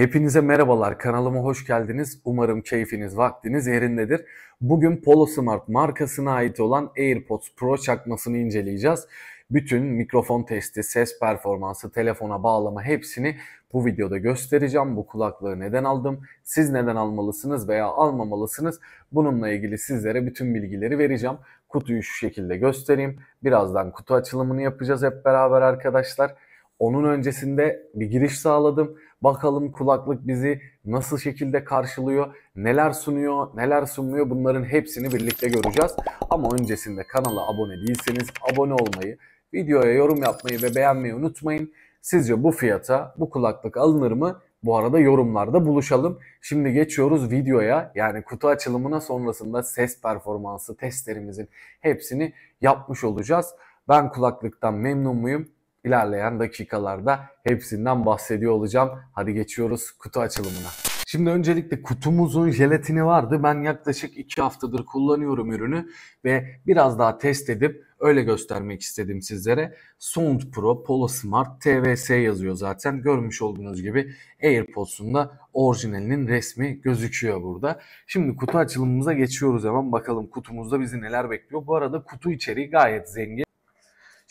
Hepinize merhabalar. Kanalıma hoş geldiniz. Umarım keyfiniz, vaktiniz yerindedir. Bugün Polosmart markasına ait olan AirPods Pro çakmasını inceleyeceğiz. Bütün mikrofon testi, ses performansı, telefona bağlama hepsini bu videoda göstereceğim. Bu kulaklığı neden aldım, siz neden almalısınız veya almamalısınız bununla ilgili sizlere bütün bilgileri vereceğim. Kutuyu şu şekilde göstereyim. Birazdan kutu açılımını yapacağız hep beraber arkadaşlar. Onun öncesinde bir giriş sağladım Bakalım kulaklık bizi nasıl şekilde karşılıyor, neler sunuyor, neler sunmuyor bunların hepsini birlikte göreceğiz. Ama öncesinde kanala abone değilseniz abone olmayı, videoya yorum yapmayı ve beğenmeyi unutmayın. Sizce bu fiyata bu kulaklık alınır mı? Bu arada yorumlarda buluşalım. Şimdi geçiyoruz videoya. Yani kutu açılımına sonrasında ses performansı testlerimizin hepsini yapmış olacağız. Ben kulaklıktan memnun muyum? İlerleyen dakikalarda hepsinden bahsediyor olacağım. Hadi geçiyoruz kutu açılımına. Şimdi öncelikle kutumuzun jelatini vardı. Ben yaklaşık 2 haftadır kullanıyorum ürünü ve biraz daha test edip öyle göstermek istedim sizlere. Sound Pro Polo Smart TVS yazıyor zaten. Görmüş olduğunuz gibi AirPods'un da orijinalinin resmi gözüküyor burada. Şimdi kutu açılımımıza geçiyoruz hemen. Bakalım kutumuzda bizi neler bekliyor. Bu arada kutu içeriği gayet zengin.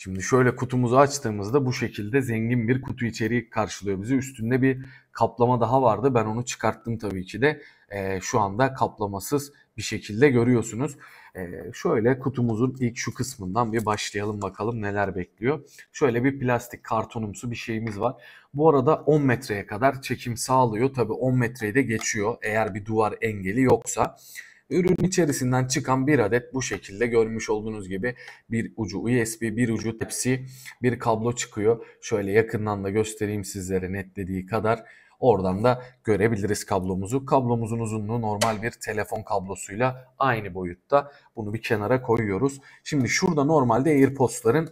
Şimdi şöyle kutumuzu açtığımızda bu şekilde zengin bir kutu içeriği karşılıyor bizi. Üstünde bir kaplama daha vardı. Ben onu çıkarttım tabii ki de. E, şu anda kaplamasız bir şekilde görüyorsunuz. E, şöyle kutumuzun ilk şu kısmından bir başlayalım bakalım neler bekliyor. Şöyle bir plastik kartonumsu bir şeyimiz var. Bu arada 10 metreye kadar çekim sağlıyor. Tabii 10 metreyi de geçiyor eğer bir duvar engeli yoksa. Ürün içerisinden çıkan bir adet bu şekilde görmüş olduğunuz gibi bir ucu USB, bir ucu tepsi, bir kablo çıkıyor. Şöyle yakından da göstereyim sizlere netlediği kadar. Oradan da görebiliriz kablomuzu. Kablomuzun uzunluğu normal bir telefon kablosuyla aynı boyutta. Bunu bir kenara koyuyoruz. Şimdi şurada normalde AirPods'ların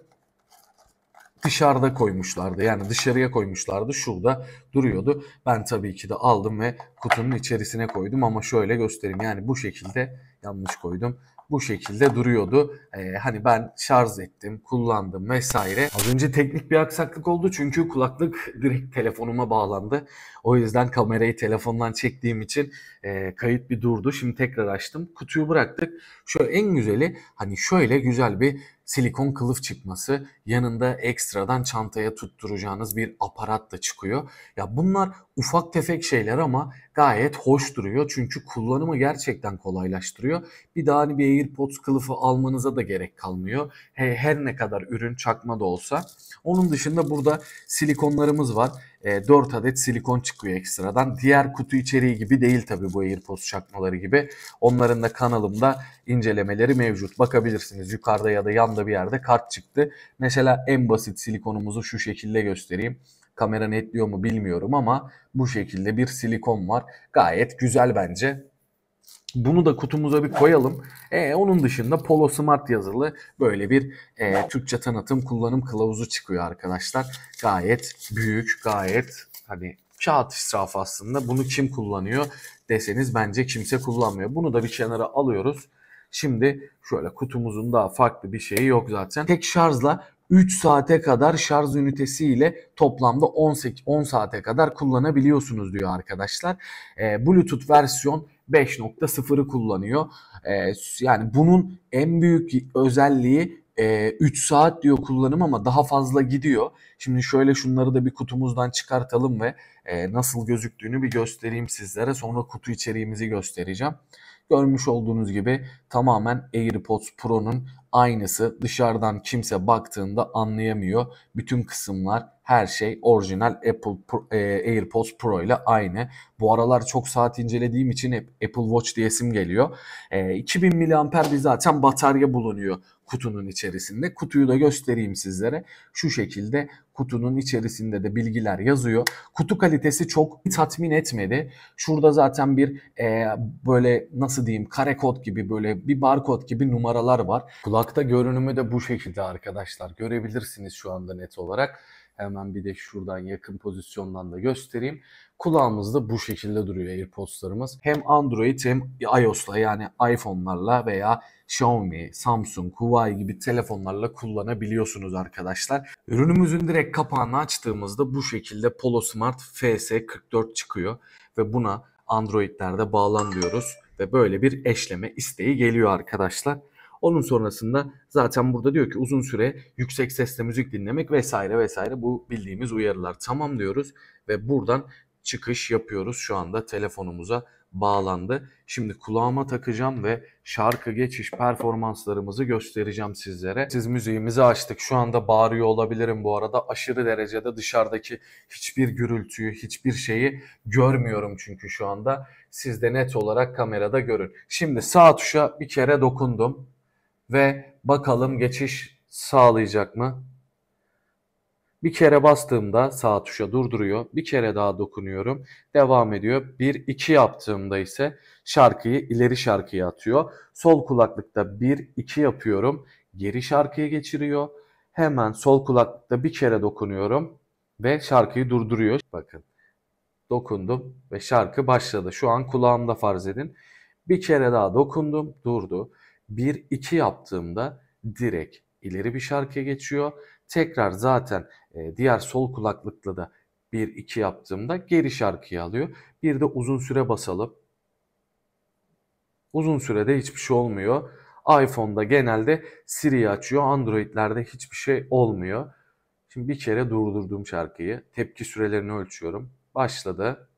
dışarıda koymuşlardı. Yani dışarıya koymuşlardı. Şurada duruyordu. Ben tabii ki de aldım ve kutunun içerisine koydum ama şöyle göstereyim. Yani bu şekilde yanlış koydum. Bu şekilde duruyordu. Ee, hani ben şarj ettim, kullandım vesaire. Az önce teknik bir aksaklık oldu çünkü kulaklık direkt telefonuma bağlandı. O yüzden kamerayı telefondan çektiğim için e, kayıt bir durdu. Şimdi tekrar açtım. Kutuyu bıraktık. Şöyle en güzeli hani şöyle güzel bir silikon kılıf çıkması yanında ekstradan çantaya tutturacağınız bir aparat da çıkıyor. Ya bunlar ufak tefek şeyler ama gayet hoş duruyor. Çünkü kullanımı gerçekten kolaylaştırıyor. Bir daha hani bir AirPods kılıfı almanıza da gerek kalmıyor. Her ne kadar ürün çakma da olsa. Onun dışında burada silikonlarımız var e, 4 adet silikon çıkıyor ekstradan. Diğer kutu içeriği gibi değil tabi bu AirPods çakmaları gibi. Onların da kanalımda incelemeleri mevcut. Bakabilirsiniz yukarıda ya da yanda bir yerde kart çıktı. Mesela en basit silikonumuzu şu şekilde göstereyim. Kamera netliyor mu bilmiyorum ama bu şekilde bir silikon var. Gayet güzel bence. Bunu da kutumuza bir koyalım. E, onun dışında Polo Smart yazılı böyle bir e, Türkçe tanıtım kullanım kılavuzu çıkıyor arkadaşlar. Gayet büyük, gayet hani kağıt israfı aslında. Bunu kim kullanıyor deseniz bence kimse kullanmıyor. Bunu da bir kenara alıyoruz. Şimdi şöyle kutumuzun daha farklı bir şeyi yok zaten. Tek şarjla 3 saate kadar şarj ünitesi ile toplamda 18 10 saate kadar kullanabiliyorsunuz diyor arkadaşlar. E, Bluetooth versiyon 5.0'ı kullanıyor. E, yani bunun en büyük özelliği e, 3 saat diyor kullanım ama daha fazla gidiyor. Şimdi şöyle şunları da bir kutumuzdan çıkartalım ve e, nasıl gözüktüğünü bir göstereyim sizlere. Sonra kutu içeriğimizi göstereceğim. Görmüş olduğunuz gibi tamamen AirPods Pro'nun aynısı dışarıdan kimse baktığında anlayamıyor. Bütün kısımlar her şey orijinal Apple Pro, e, AirPods Pro ile aynı. Bu aralar çok saat incelediğim için hep Apple Watch diyesim geliyor. E, 2000 mAh bir zaten batarya bulunuyor kutunun içerisinde. Kutuyu da göstereyim sizlere. Şu şekilde kutunun içerisinde de bilgiler yazıyor. Kutu kalitesi çok tatmin etmedi. Şurada zaten bir e, böyle nasıl diyeyim kare kod gibi böyle bir barkod gibi numaralar var. Kulak Kulakta görünümü de bu şekilde arkadaşlar. Görebilirsiniz şu anda net olarak. Hemen bir de şuradan yakın pozisyondan da göstereyim. Kulağımızda bu şekilde duruyor AirPods'larımız. Hem Android hem iOS'la yani iPhone'larla veya Xiaomi, Samsung, Huawei gibi telefonlarla kullanabiliyorsunuz arkadaşlar. Ürünümüzün direkt kapağını açtığımızda bu şekilde Polo Smart FS44 çıkıyor ve buna Android'lerde bağlanıyoruz ve böyle bir eşleme isteği geliyor arkadaşlar. Onun sonrasında zaten burada diyor ki uzun süre yüksek sesle müzik dinlemek vesaire vesaire bu bildiğimiz uyarılar. Tamam diyoruz ve buradan çıkış yapıyoruz şu anda telefonumuza bağlandı. Şimdi kulağıma takacağım ve şarkı geçiş performanslarımızı göstereceğim sizlere. Siz müziğimizi açtık. Şu anda bağırıyor olabilirim bu arada. Aşırı derecede dışarıdaki hiçbir gürültüyü, hiçbir şeyi görmüyorum çünkü şu anda. Siz de net olarak kamerada görün. Şimdi sağ tuşa bir kere dokundum ve bakalım geçiş sağlayacak mı? Bir kere bastığımda sağ tuşa durduruyor. Bir kere daha dokunuyorum. Devam ediyor. Bir iki yaptığımda ise şarkıyı ileri şarkıya atıyor. Sol kulaklıkta bir iki yapıyorum. Geri şarkıya geçiriyor. Hemen sol kulaklıkta bir kere dokunuyorum ve şarkıyı durduruyor. Bakın dokundum ve şarkı başladı. Şu an kulağımda farz edin. Bir kere daha dokundum, durdu. 1-2 yaptığımda direkt ileri bir şarkıya geçiyor. Tekrar zaten e, diğer sol kulaklıkla da 1-2 yaptığımda geri şarkıyı alıyor. Bir de uzun süre basalım. Uzun sürede hiçbir şey olmuyor. iPhone'da genelde Siri'yi açıyor. Android'lerde hiçbir şey olmuyor. Şimdi bir kere durdurduğum şarkıyı. Tepki sürelerini ölçüyorum. Başladı.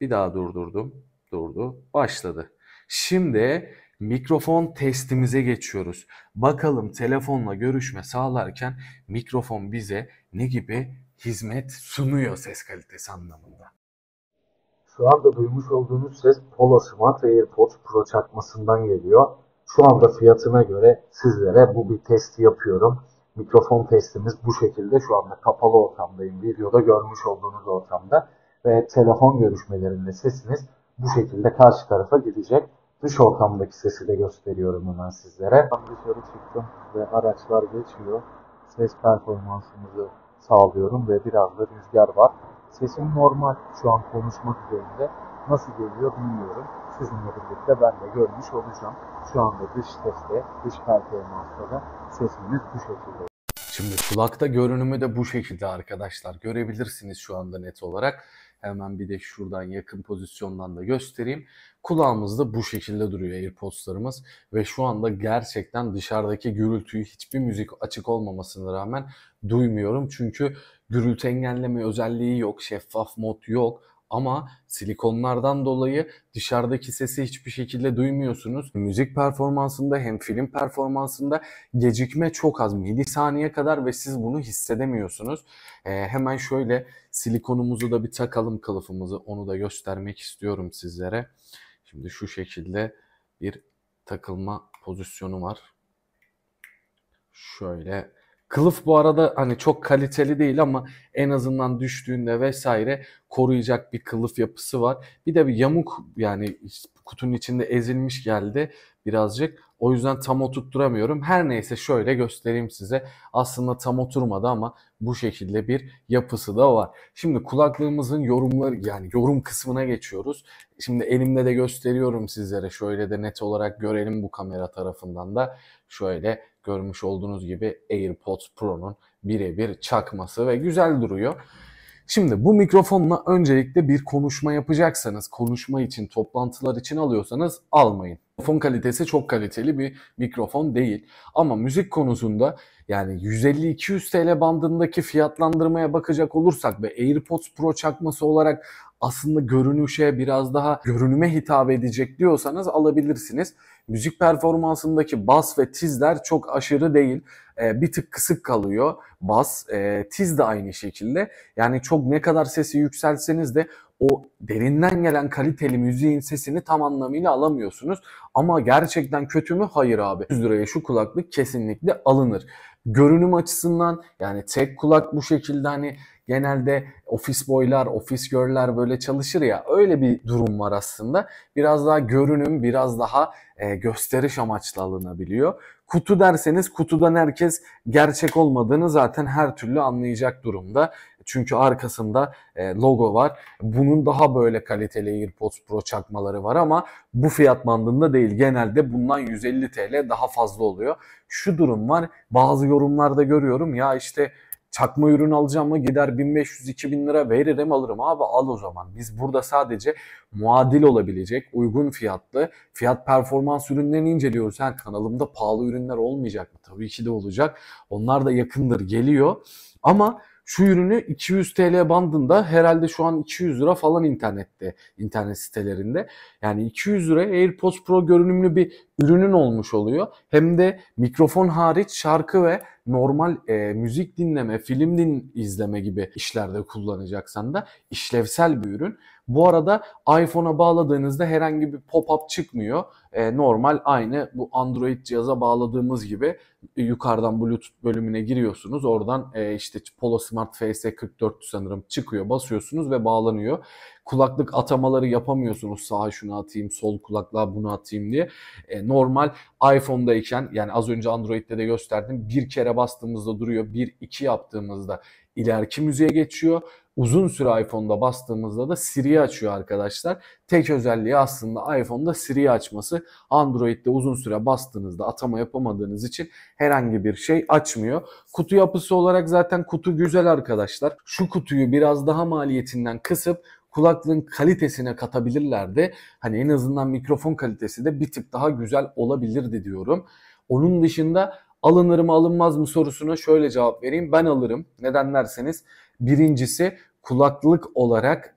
Bir daha durdurdum. Durdu. Başladı. Şimdi Mikrofon testimize geçiyoruz. Bakalım telefonla görüşme sağlarken mikrofon bize ne gibi hizmet sunuyor ses kalitesi anlamında. Şu anda duymuş olduğunuz ses Polo Smart AirPods Pro çakmasından geliyor. Şu anda fiyatına göre sizlere bu bir testi yapıyorum. Mikrofon testimiz bu şekilde şu anda kapalı ortamdayım. Videoda görmüş olduğunuz ortamda ve telefon görüşmelerinde sesiniz bu şekilde karşı tarafa gidecek dış ortamdaki sesi de gösteriyorum hemen sizlere. Ben dışarı çıktım ve araçlar geçiyor. Ses performansımızı sağlıyorum ve biraz da rüzgar var. Sesim normal şu an konuşmak üzerinde. Nasıl geliyor bilmiyorum. Sizinle birlikte ben de görmüş olacağım. Şu anda dış seste, dış performansta da sesimiz bu şekilde. Şimdi kulakta görünümü de bu şekilde arkadaşlar. Görebilirsiniz şu anda net olarak. Hemen bir de şuradan yakın pozisyondan da göstereyim. Kulağımızda bu şekilde duruyor AirPods'larımız ve şu anda gerçekten dışarıdaki gürültüyü hiçbir müzik açık olmamasına rağmen duymuyorum. Çünkü gürültü engelleme özelliği yok, şeffaf mod yok ama silikonlardan dolayı dışarıdaki sesi hiçbir şekilde duymuyorsunuz. Müzik performansında hem film performansında gecikme çok az milisaniye kadar ve siz bunu hissedemiyorsunuz. Ee, hemen şöyle silikonumuzu da bir takalım kılıfımızı onu da göstermek istiyorum sizlere. Şimdi şu şekilde bir takılma pozisyonu var. Şöyle Kılıf bu arada hani çok kaliteli değil ama en azından düştüğünde vesaire koruyacak bir kılıf yapısı var. Bir de bir yamuk yani kutunun içinde ezilmiş geldi birazcık. O yüzden tam oturtturamıyorum. Her neyse şöyle göstereyim size. Aslında tam oturmadı ama bu şekilde bir yapısı da var. Şimdi kulaklığımızın yorumları yani yorum kısmına geçiyoruz. Şimdi elimde de gösteriyorum sizlere. Şöyle de net olarak görelim bu kamera tarafından da. Şöyle görmüş olduğunuz gibi AirPods Pro'nun birebir çakması ve güzel duruyor. Şimdi bu mikrofonla öncelikle bir konuşma yapacaksanız, konuşma için, toplantılar için alıyorsanız almayın. Mikrofon kalitesi çok kaliteli bir mikrofon değil. Ama müzik konusunda yani 150-200 TL bandındaki fiyatlandırmaya bakacak olursak ve AirPods Pro çakması olarak aslında görünüşe biraz daha görünüme hitap edecek diyorsanız alabilirsiniz. Müzik performansındaki bas ve tizler çok aşırı değil. Ee, bir tık kısık kalıyor bas. E, tiz de aynı şekilde. Yani çok ne kadar sesi yükselseniz de o derinden gelen kaliteli müziğin sesini tam anlamıyla alamıyorsunuz. Ama gerçekten kötü mü? Hayır abi. 100 liraya şu kulaklık kesinlikle alınır. Görünüm açısından yani tek kulak bu şekilde hani genelde ofis boylar, ofis görler böyle çalışır ya. Öyle bir durum var aslında. Biraz daha görünüm, biraz daha e, gösteriş amaçlı alınabiliyor. Kutu derseniz kutudan herkes gerçek olmadığını zaten her türlü anlayacak durumda. Çünkü arkasında e, logo var. Bunun daha böyle kaliteli AirPods Pro çakmaları var ama bu fiyat bandında değil. Genelde bundan 150 TL daha fazla oluyor. Şu durum var. Bazı yorumlarda görüyorum ya işte çakma ürün alacağım mı gider 1500-2000 lira veririm alırım. Abi al o zaman. Biz burada sadece muadil olabilecek uygun fiyatlı fiyat performans ürünlerini inceliyoruz. Yani kanalımda pahalı ürünler olmayacak mı? Tabii ki de olacak. Onlar da yakındır geliyor. Ama şu ürünü 200 TL bandında herhalde şu an 200 lira falan internette, internet sitelerinde. Yani 200 lira AirPods Pro görünümlü bir ürünün olmuş oluyor. Hem de mikrofon hariç şarkı ve normal e, müzik dinleme, film din izleme gibi işlerde kullanacaksan da işlevsel bir ürün. Bu arada iPhone'a bağladığınızda herhangi bir pop-up çıkmıyor e, normal aynı bu Android cihaza bağladığımız gibi e, yukarıdan Bluetooth bölümüne giriyorsunuz. Oradan e, işte Polo Smart FS44 sanırım çıkıyor. Basıyorsunuz ve bağlanıyor. Kulaklık atamaları yapamıyorsunuz. Sağa şunu atayım, sol kulaklığa bunu atayım diye. E, normal iPhone'dayken yani az önce Android'de de gösterdim. Bir kere bastığımızda duruyor. Bir iki yaptığımızda ileriki müziğe geçiyor. Uzun süre iPhone'da bastığımızda da Siri açıyor arkadaşlar. Tek özelliği aslında iPhone'da Siri'yi açması. Android'de uzun süre bastığınızda atama yapamadığınız için herhangi bir şey açmıyor. Kutu yapısı olarak zaten kutu güzel arkadaşlar. Şu kutuyu biraz daha maliyetinden kısıp kulaklığın kalitesine katabilirlerdi. Hani en azından mikrofon kalitesi de bir tık daha güzel olabilirdi diyorum. Onun dışında alınır mı alınmaz mı sorusuna şöyle cevap vereyim. Ben alırım. Neden derseniz birincisi kulaklık olarak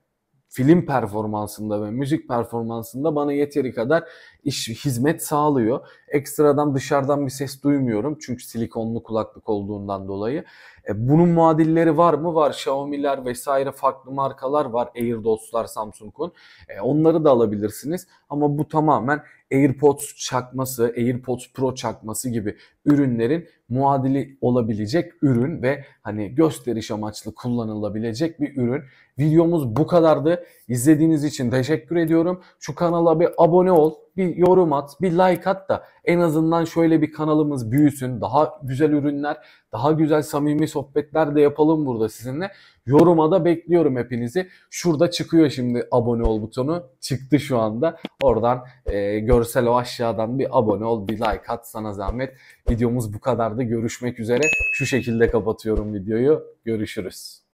film performansında ve müzik performansında bana yeteri kadar iş hizmet sağlıyor. Ekstradan dışarıdan bir ses duymuyorum çünkü silikonlu kulaklık olduğundan dolayı. E, bunun muadilleri var mı? Var. Xiaomi'ler vesaire farklı markalar var. AirDots'lar, Samsung'un. E, onları da alabilirsiniz ama bu tamamen AirPods çakması, AirPods Pro çakması gibi ürünlerin muadili olabilecek ürün ve hani gösteriş amaçlı kullanılabilecek bir ürün. Videomuz bu kadardı. İzlediğiniz için teşekkür ediyorum. Şu kanala bir abone ol, bir yorum at, bir like at da en azından şöyle bir kanalımız büyüsün. Daha güzel ürünler, daha güzel samimi sohbetler de yapalım burada sizinle. Yoruma da bekliyorum hepinizi. Şurada çıkıyor şimdi abone ol butonu. Çıktı şu anda. Oradan e, görsel o aşağıdan bir abone ol, bir like at sana zahmet. Videomuz bu kadardı. Görüşmek üzere. Şu şekilde kapatıyorum videoyu. Görüşürüz.